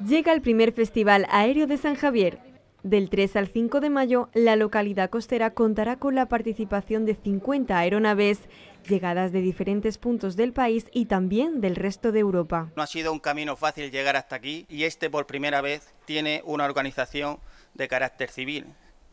Llega el primer Festival Aéreo de San Javier. Del 3 al 5 de mayo, la localidad costera contará con la participación de 50 aeronaves llegadas de diferentes puntos del país y también del resto de Europa. No ha sido un camino fácil llegar hasta aquí y este por primera vez tiene una organización de carácter civil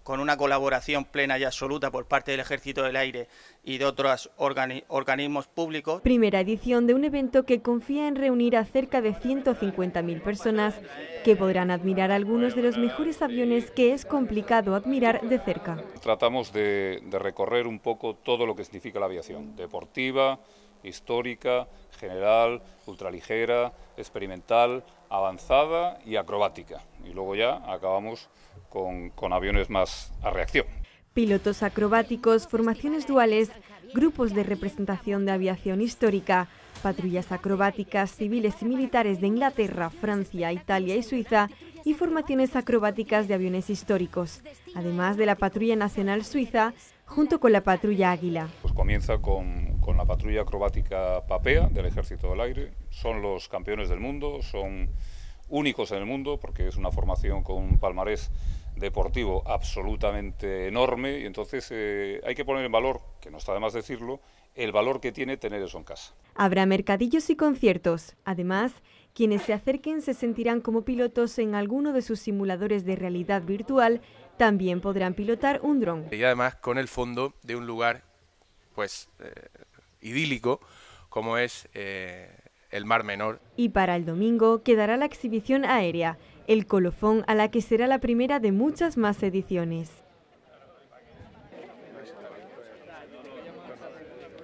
con una colaboración plena y absoluta por parte del Ejército del Aire y de otros organismos públicos. Primera edición de un evento que confía en reunir a cerca de 150.000 personas que podrán admirar algunos de los mejores aviones que es complicado admirar de cerca. Tratamos de recorrer un poco todo lo que significa la aviación, deportiva, histórica, general, ultraligera, experimental, avanzada y acrobática. Y luego ya acabamos con, aviones más a reacción. Pilotos acrobáticos, formaciones duales, grupos de representación de aviación histórica, patrullas acrobáticas civiles y militares de Inglaterra, Francia, Italia y Suiza y formaciones acrobáticas de aviones históricos, además de la Patrulla Nacional Suiza junto con la Patrulla Águila. Pues comienza con con la patrulla acrobática Papea del Ejército del Aire. Son los campeones del mundo, son únicos en el mundo porque es una formación con un palmarés deportivo absolutamente enorme y entonces eh, hay que poner en valor, que no está de más decirlo, el valor que tiene tener eso en casa. Habrá mercadillos y conciertos. Además, quienes se acerquen se sentirán como pilotos en alguno de sus simuladores de realidad virtual, también podrán pilotar un dron. Y además con el fondo de un lugar pues eh, idílico como es eh, el Mar Menor. Y para el domingo quedará la exhibición aérea, el colofón a la que será la primera de muchas más ediciones.